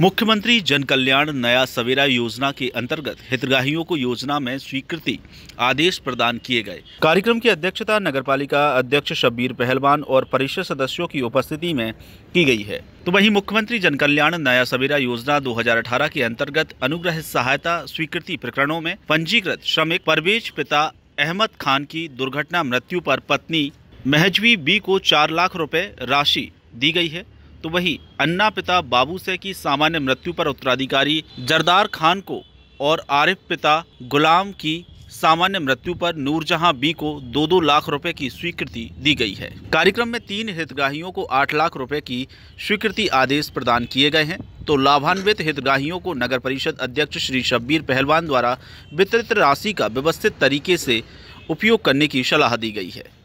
मुख्यमंत्री जन कल्याण नया सवेरा योजना के अंतर्गत हितग्राहियों को योजना में स्वीकृति आदेश प्रदान किए गए कार्यक्रम की अध्यक्षता नगरपालिका अध्यक्ष शब्बीर पहलवान और परिषद सदस्यों की उपस्थिति में की गई है तो वहीं मुख्यमंत्री जन कल्याण नया सवेरा योजना 2018 के अंतर्गत अनुग्रह सहायता स्वीकृति प्रकरणों में पंजीकृत श्रमिक परवेज पिता अहमद खान की दुर्घटना मृत्यु पर पत्नी महजवी बी को चार लाख रुपए राशि दी गई है तो वही अन्ना पिता बाबू से की सामान्य मृत्यु पर उत्तराधिकारी जरदार खान को और आरिफ पिता गुलाम की सामान्य मृत्यु पर नूरजहां बी को दो दो लाख रुपए की स्वीकृति दी गई है कार्यक्रम में तीन हितग्राहियों को आठ लाख रुपए की स्वीकृति आदेश प्रदान किए गए हैं तो लाभान्वित हितग्राहियों को नगर परिषद अध्यक्ष श्री शब्बीर पहलवान द्वारा वितरित राशि का व्यवस्थित तरीके से उपयोग करने की सलाह दी गई है